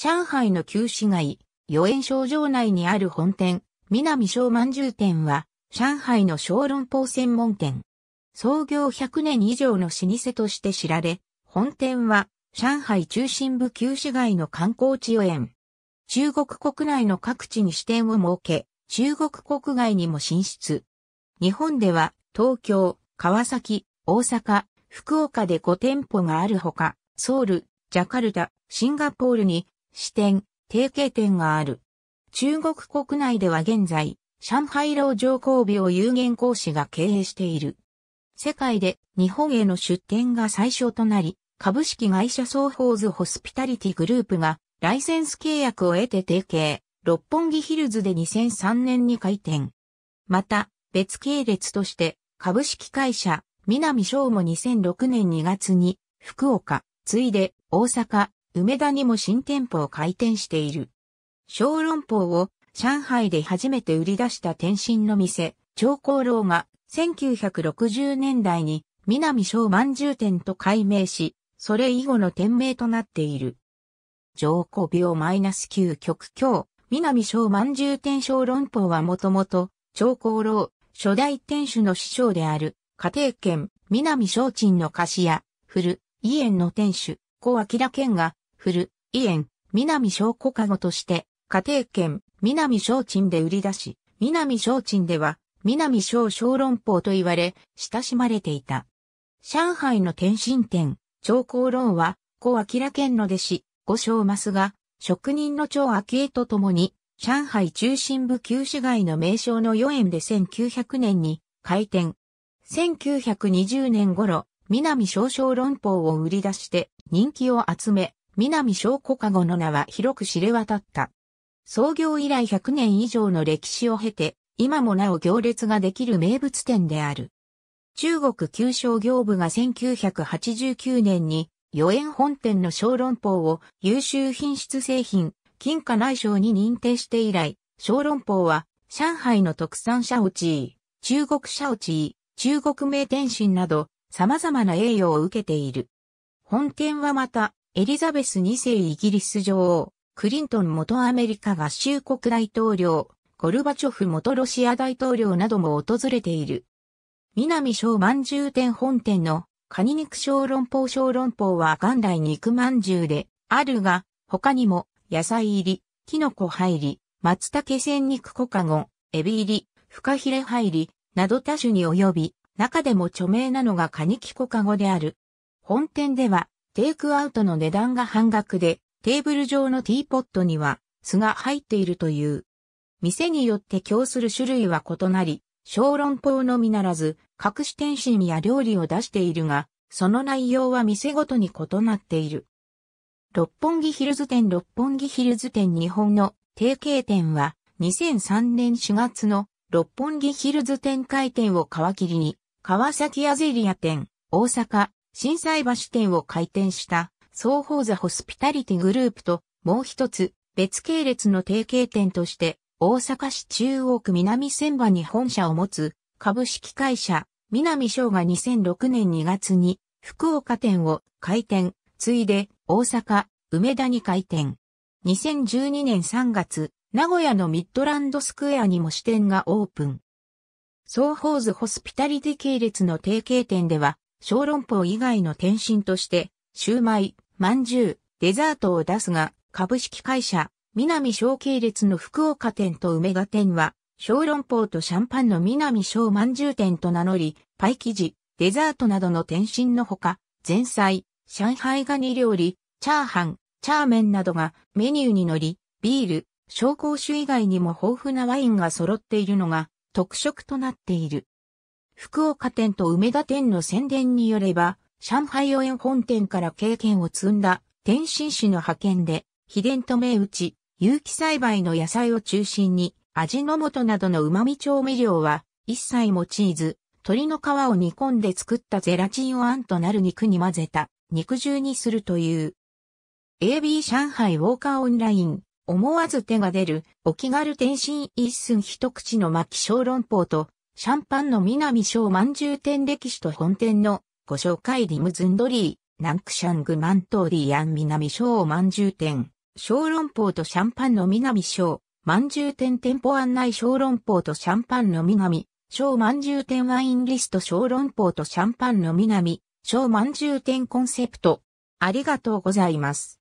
上海の旧市街、予園省場内にある本店、南小万重店は、上海の小籠包専門店。創業100年以上の老舗として知られ、本店は、上海中心部旧市街の観光地予園。中国国内の各地に支店を設け、中国国外にも進出。日本では、東京、川崎、大阪、福岡で5店舗があるほか、ソウル、ジャカルタ、シンガポールに支店、提携店がある。中国国内では現在、上海老上皇廟を有限講師が経営している。世界で日本への出店が最初となり、株式会社ソーホーズホスピタリティグループがライセンス契約を得て提携、六本木ヒルズで2003年に開店。また、別系列として、株式会社、南省も2006年2月に、福岡、ついで、大阪、梅田にも新店舗を開店している。小籠包を上海で初めて売り出した天津の店、長江楼が1960年代に南小満重店と改名し、それ以後の店名となっている。上古病マイナス9極強、南小満重店小籠包はもともと、長江楼、初代店主の師匠である、家庭圏、南小鎮の菓子屋、古、伊園の店主、小明県が、古、伊イ南小古カゴとして、家庭圏、南小鎮で売り出し、南小鎮では、南小小論法と言われ、親しまれていた。上海の天津店、長江論は、小明県の弟子、五章増が、職人の長明恵と共に、上海中心部旧市街の名称の四園で1900年に開店。1920年頃、南少小論法を売り出して人気を集め、南小古加護の名は広く知れ渡った。創業以来100年以上の歴史を経て、今もなお行列ができる名物店である。中国旧商業部が1989年に、予園本店の小籠包を優秀品質製品、金貨内商に認定して以来、小籠包は、上海の特産シャオチー、中国シャオチー、中国名天津など、様々な栄誉を受けている。本店はまた、エリザベス2世イギリス女王、クリントン元アメリカ合衆国大統領、ゴルバチョフ元ロシア大統領なども訪れている。南小饅頭店本店のカニ肉小籠包小籠包は元来肉饅頭であるが、他にも野菜入り、キノコ入り、松茸千肉コカゴ、エビ入り、フカヒレ入り、など多種に及び、中でも著名なのがカニキコカゴである。本店ではテイクアウトの値段が半額で、テーブル上のティーポットには酢が入っているという。店によって供する種類は異なり、小籠包のみならず、各種点心や料理を出しているが、その内容は店ごとに異なっている。六本木ヒルズ店六本木ヒルズ店日本の提携店は2003年4月の六本木ヒルズ店開店を皮切りに、川崎アゼリア店、大阪、震災橋店を開店した双方ザホスピタリティグループともう一つ別系列の提携店として大阪市中央区南千葉に本社を持つ株式会社南省が2006年2月に福岡店を開店、ついで大阪、梅田に開店。2012年3月、名古屋のミッドランドスクエアにも支店がオープン。総ーホズホスピタリティ系列の提携店では、小籠包以外の転身として、シューマイ、まんじゅう、デザートを出すが、株式会社、南小系列の福岡店と梅田店は、小籠包とシャンパンの南小まんじゅう店と名乗り、パイ生地、デザートなどの転身のほか、前菜、上海ガニ料理、チャーハン、チャーメンなどがメニューに乗り、ビール、紹興酒以外にも豊富なワインが揃っているのが特色となっている。福岡店と梅田店の宣伝によれば、上海応援本店から経験を積んだ天津市の派遣で、秘伝と銘打ち、有機栽培の野菜を中心に、味の素などの旨味調味料は、一切用いず、鶏の皮を煮込んで作ったゼラチンをあんとなる肉に混ぜた肉汁にするという。AB 上海ウォーカーオンライン、思わず手が出る、お気軽天津一寸一口の巻小籠包と、シャンパンの南小満充店歴史と本店のご紹介リムズンドリー、ナンクシャングマントーリーアン南小満充店、小籠包とシャンパンの南小満充店店舗案内小籠包とシャンパンの南、小満充店ワインリスト小籠包とシャンパンの南、小満充店コンセプト。ありがとうございます。